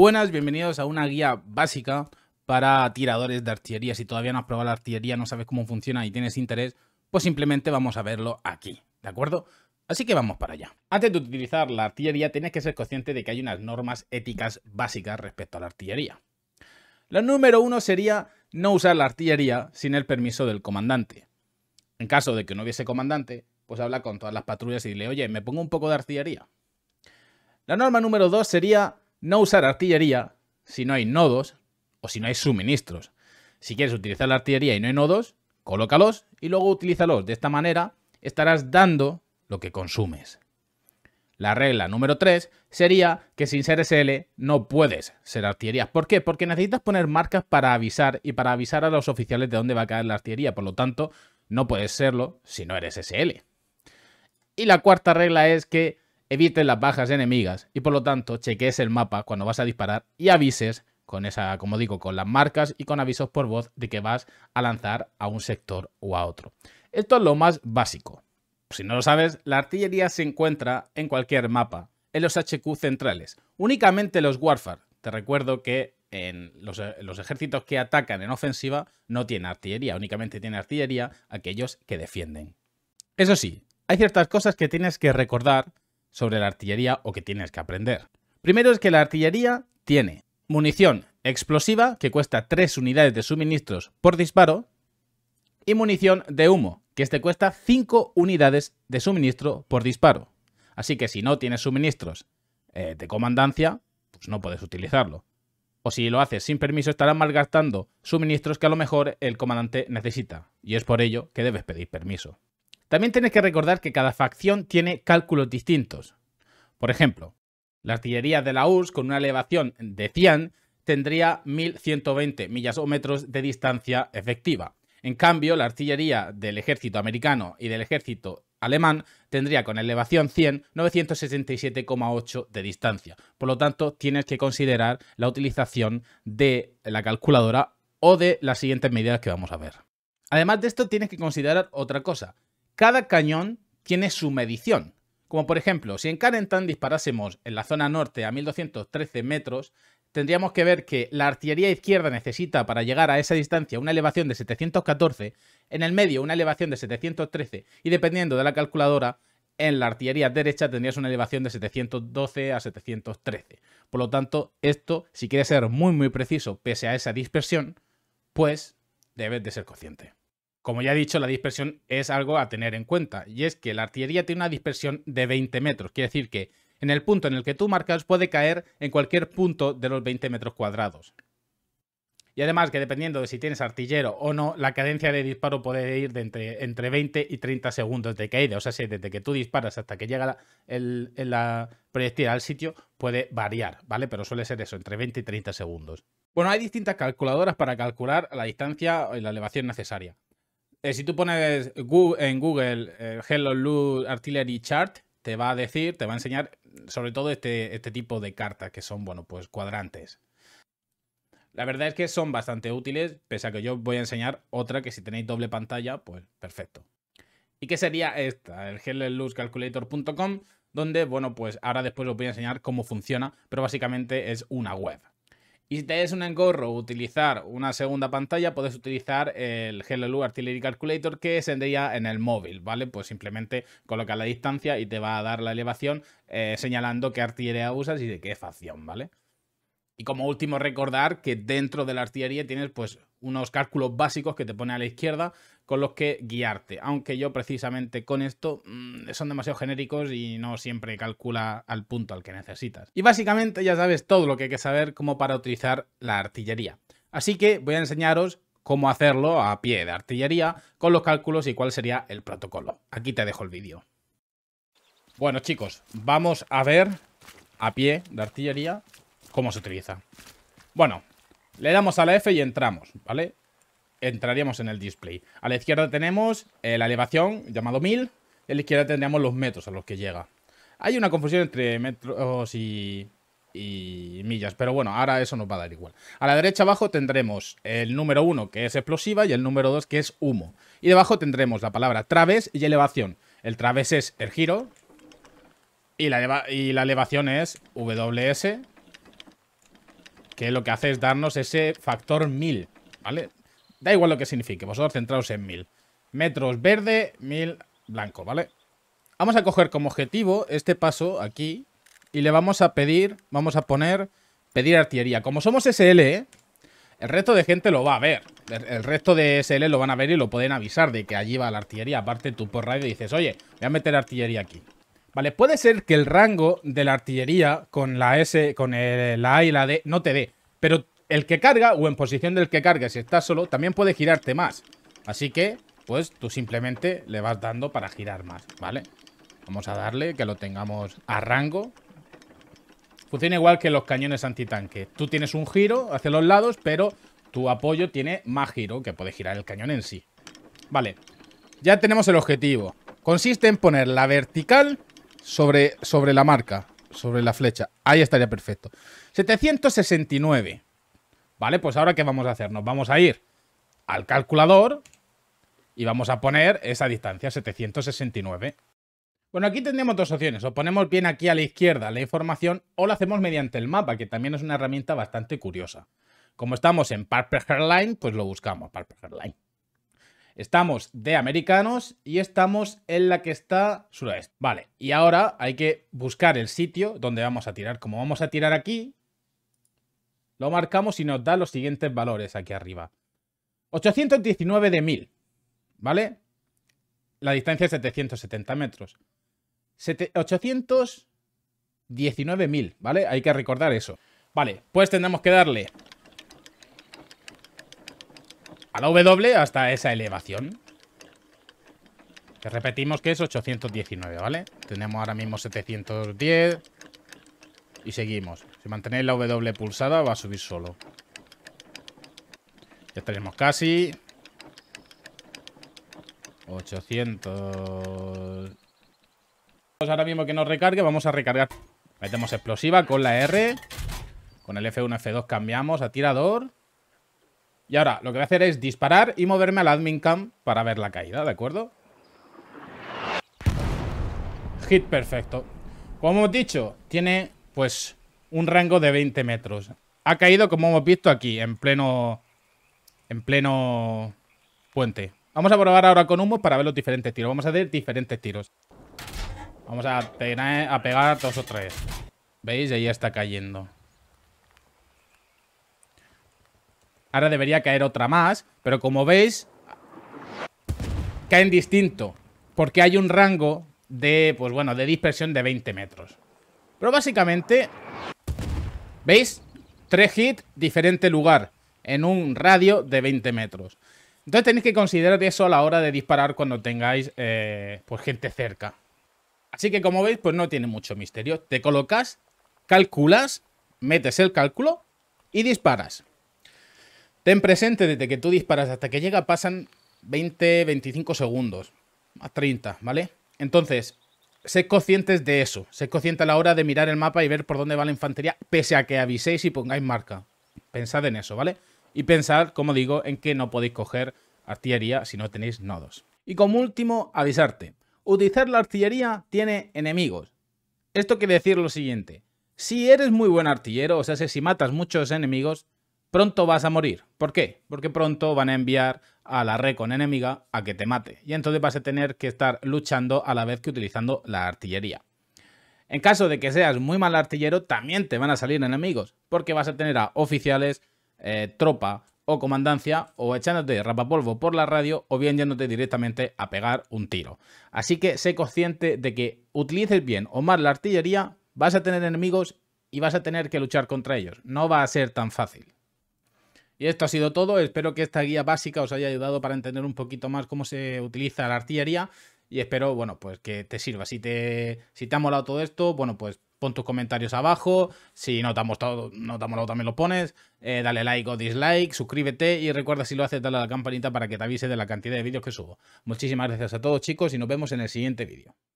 buenas, bienvenidos a una guía básica para tiradores de artillería. Si todavía no has probado la artillería, no sabes cómo funciona y tienes interés, pues simplemente vamos a verlo aquí, ¿de acuerdo? Así que vamos para allá. Antes de utilizar la artillería, tienes que ser consciente de que hay unas normas éticas básicas respecto a la artillería. La número uno sería no usar la artillería sin el permiso del comandante. En caso de que no hubiese comandante, pues habla con todas las patrullas y dile, oye, me pongo un poco de artillería. La norma número dos sería no usar artillería si no hay nodos o si no hay suministros. Si quieres utilizar la artillería y no hay nodos, colócalos y luego utilízalos. De esta manera estarás dando lo que consumes. La regla número 3 sería que sin ser SL no puedes ser artillería. ¿Por qué? Porque necesitas poner marcas para avisar y para avisar a los oficiales de dónde va a caer la artillería. Por lo tanto, no puedes serlo si no eres SL. Y la cuarta regla es que evites las bajas enemigas y por lo tanto cheques el mapa cuando vas a disparar y avises con esa, como digo, con las marcas y con avisos por voz de que vas a lanzar a un sector o a otro. Esto es lo más básico. Si no lo sabes, la artillería se encuentra en cualquier mapa, en los HQ centrales, únicamente los Warfare. Te recuerdo que en los, eh, ejércitos que atacan en ofensiva no tienen artillería, únicamente tiene artillería aquellos que defienden. Eso sí, hay ciertas cosas que tienes que recordar sobre la artillería o que tienes que aprender. Primero es que la artillería tiene munición explosiva, que cuesta 3 unidades de suministros por disparo, y munición de humo, que este cuesta 5 unidades de suministro por disparo. Así que si no tienes suministros eh, de comandancia, pues no puedes utilizarlo. O si lo haces sin permiso, estarás malgastando suministros que a lo mejor el comandante necesita, y es por ello que debes pedir permiso. También tienes que recordar que cada facción tiene cálculos distintos. Por ejemplo, la artillería de la URSS con una elevación de 100 tendría 1120 millas o metros de distancia efectiva. En cambio, la artillería del ejército americano y del ejército alemán tendría con elevación 100 967,8 de distancia. Por lo tanto, tienes que considerar la utilización de la calculadora o de las siguientes medidas que vamos a ver. Además de esto, tienes que considerar otra cosa, cada cañón tiene su medición. Como por ejemplo, si en Carentan disparásemos en la zona norte a 1213 metros, tendríamos que ver que la artillería izquierda necesita para llegar a esa distancia una elevación de 714, en el medio una elevación de 713 y dependiendo de la calculadora, en la artillería derecha tendrías una elevación de 712 a 713. Por lo tanto, esto, si quieres ser muy muy preciso pese a esa dispersión, pues debes de ser consciente. Como ya he dicho, la dispersión es algo a tener en cuenta, y es que la artillería tiene una dispersión de 20 metros, quiere decir que en el punto en el que tú marcas puede caer en cualquier punto de los 20 metros cuadrados. Y además que dependiendo de si tienes artillero o no, la cadencia de disparo puede ir de entre, entre 20 y 30 segundos de caída. O sea, si desde que tú disparas hasta que llega la, el, proyectil al sitio puede variar, ¿vale? Pero suele ser eso, entre 20 y 30 segundos. Bueno, hay distintas calculadoras para calcular la distancia o la elevación necesaria. Eh, si tú pones en Google eh, Hello Loot Artillery Chart, te va a decir, te va a enseñar sobre todo este, este tipo de cartas que son, bueno, pues cuadrantes. La verdad es que son bastante útiles, pese a que yo voy a enseñar otra que si tenéis doble pantalla, pues perfecto. ¿Y qué sería esta? El helllootcalculator.com, donde, bueno, pues ahora después os voy a enseñar cómo funciona, pero básicamente es una web. Y si te es un engorro utilizar una segunda pantalla, puedes utilizar el Hellu Artillery Calculator que es en el móvil, ¿vale? Pues simplemente coloca la distancia y te va a dar la elevación eh, señalando qué artillería usas y de qué facción, ¿vale? Y como último, recordar que dentro de la artillería tienes pues unos cálculos básicos que te pone a la izquierda con los que guiarte. Aunque yo precisamente con esto mm, son demasiado genéricos y no siempre calcula al punto al que necesitas. Y básicamente ya sabes todo lo que hay que saber como para utilizar la artillería. Así que voy a enseñaros cómo hacerlo a pie de artillería con los cálculos y cuál sería el protocolo. Aquí te dejo el vídeo. Bueno chicos, vamos a ver a pie de artillería cómo se utiliza. Bueno, le damos a la F y entramos, ¿vale? Entraríamos en el display. A la izquierda tenemos eh, la elevación, llamado 1000. Y a la izquierda tendríamos los metros a los que llega. Hay una confusión entre metros y, millas, pero bueno, ahora eso nos va a dar igual. A la derecha abajo tendremos el número 1, que es explosiva, y el número 2, que es humo. Y debajo tendremos la palabra través y elevación. El través es el giro, y la, y la elevación es WS, que lo que hace es darnos ese factor 1000, ¿vale? Da igual lo que signifique, vosotros centraos en 1000. Metros verde, 1000 blanco, ¿vale? Vamos a coger como objetivo este paso aquí y le vamos a pedir, vamos a poner pedir artillería. Como somos SL, ¿eh? el resto de gente lo va a ver. El, resto de SL lo van a ver y lo pueden avisar de que allí va la artillería. Aparte tú por radio dices, oye, voy a meter artillería aquí. ¿Vale? Puede ser que el rango de la artillería con la S, con la A y la D no te dé, pero el que carga o en posición del que carga si estás solo también puede girarte más. Así que, pues tú simplemente le vas dando para girar más, ¿vale? Vamos a darle que lo tengamos a rango. Funciona igual que los cañones antitanque. Tú tienes un giro hacia los lados, pero tu apoyo tiene más giro, que puede girar el cañón en sí. Vale, ya tenemos el objetivo. Consiste en poner la vertical sobre, sobre la marca, sobre la flecha. Ahí estaría perfecto. 769. Vale, pues ahora ¿qué vamos a hacer? Nos vamos a ir al calculador y vamos a poner esa distancia, 769. Bueno, aquí tenemos dos opciones. O ponemos bien aquí a la izquierda la información o la hacemos mediante el mapa, que también es una herramienta bastante curiosa. Como estamos en Parper Hairline, pues lo buscamos, Parper Estamos de americanos y estamos en la que está suroeste. Vale, y ahora hay que buscar el sitio donde vamos a tirar. Como vamos a tirar aquí, lo marcamos y nos da los siguientes valores aquí arriba. 819 de 1000, ¿vale? La distancia es 770 metros. mil, ¿vale? Hay que recordar eso. Vale, pues tendremos que darle a la W hasta esa elevación. Que repetimos que es 819, ¿vale? Tenemos ahora mismo 710. Y seguimos. Si mantenéis la W pulsada va a subir solo. Ya tenemos casi. 800... Ahora mismo que nos recargue, vamos a recargar. Metemos explosiva con la R. Con el F1, F2 cambiamos a tirador. Y ahora lo que voy a hacer es disparar y moverme al admin cam para ver la caída, ¿de acuerdo? Hit perfecto. Como hemos dicho, tiene pues un rango de 20 metros. Ha caído como hemos visto aquí, en pleno... En pleno... Puente. Vamos a probar ahora con humo para ver los diferentes tiros. Vamos a hacer diferentes tiros. Vamos a, a pegar dos o tres. ¿Veis? Ahí está cayendo. Ahora debería caer otra más, pero como veis, caen distinto, porque hay un rango de, pues bueno, de dispersión de 20 metros. Pero básicamente, ¿veis? Tres hit, diferente lugar, en un radio de 20 metros. Entonces tenéis que considerar eso a la hora de disparar cuando tengáis, eh, pues gente cerca. Así que como veis, pues no tiene mucho misterio. Te colocas, calculas, metes el cálculo y disparas. Ten presente, desde que tú disparas hasta que llega pasan 20, 25 segundos, más 30, ¿vale? Entonces, sed conscientes de eso, sed conscientes a la hora de mirar el mapa y ver por dónde va la infantería, pese a que aviséis y pongáis marca. Pensad en eso, ¿vale? Y pensad, como digo, en que no podéis coger artillería si no tenéis nodos. Y como último, avisarte. Utilizar la artillería tiene enemigos. Esto quiere decir lo siguiente. Si eres muy buen artillero, o sea, si matas muchos enemigos, pronto vas a morir. ¿Por qué? Porque pronto van a enviar a la con enemiga a que te mate. Y entonces vas a tener que estar luchando a la vez que utilizando la artillería. En caso de que seas muy mal artillero, también te van a salir enemigos, porque vas a tener a oficiales, eh, tropa o comandancia, o echándote rapapolvo por la radio, o bien yéndote directamente a pegar un tiro. Así que sé consciente de que utilices bien o mal la artillería, vas a tener enemigos y vas a tener que luchar contra ellos. No va a ser tan fácil. Y esto ha sido todo. Espero que esta guía básica os haya ayudado para entender un poquito más cómo se utiliza la artillería. Y espero, bueno, pues que te sirva. Si te, si ha molado todo esto, bueno, pues pon tus comentarios abajo. Si no te ha molado, no te ha molado también lo pones. Eh, dale like o dislike, suscríbete y recuerda si lo haces dale a la campanita para que te avise de la cantidad de vídeos que subo. Muchísimas gracias a todos chicos y nos vemos en el siguiente vídeo.